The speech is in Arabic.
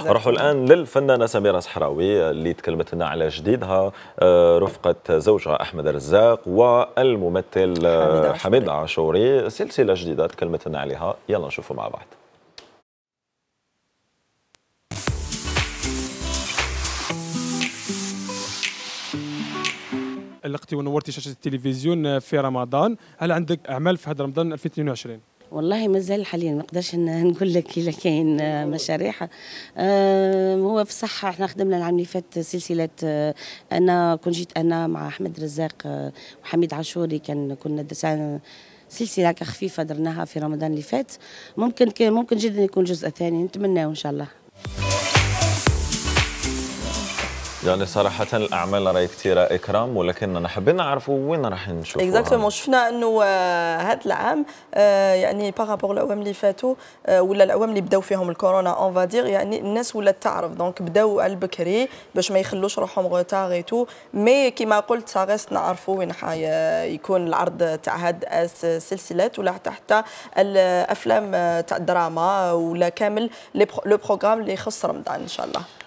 نروحوا الان للفنانه سميره صحراوي اللي تكلمت لنا على جديدها آه، رفقه زوجها احمد الرزاق والممثل آه، حميد العاشوري سلسله جديده تكلمت لنا عليها يلا نشوفوا مع بعض لقتي ونورتي شاشه التلفزيون في رمضان هل عندك اعمال في هذا رمضان 2022 والله مازال حاليا ما نقدرش نقول لك الا كاين مشاريع أه هو في صحه احنا خدمنا العام اللي فات سلسله آه، انا كون جيت انا مع احمد رزاق آه، وحميد عاشوري كان كنا درسنا سلسله هكا خفيفه درناها في رمضان اللي فات ممكن ممكن جدا يكون جزء ثاني نتمناه ان شاء الله يعني صراحة الأعمال راهي كثيرة إكرام ولكننا حابين نعرفوا وين راح نشوفوا اكزاكتومون شفنا أنه هذا آه، العام آه، يعني باغابور الأعوام اللي فاتوا آه، ولا الأعوام اللي بداو فيهم الكورونا أون فادير يعني الناس ولات تعرف دونك بداو على البكري باش ما يخلوش روحهم غوتاغ إيتو مي كيما قلت ساغيست نعرفوا وين يكون العرض تاع هاد السلسلات ولا حتى حتى الأفلام تاع الدراما ولا كامل لو بروغرام اللي يخص رمضان إن شاء الله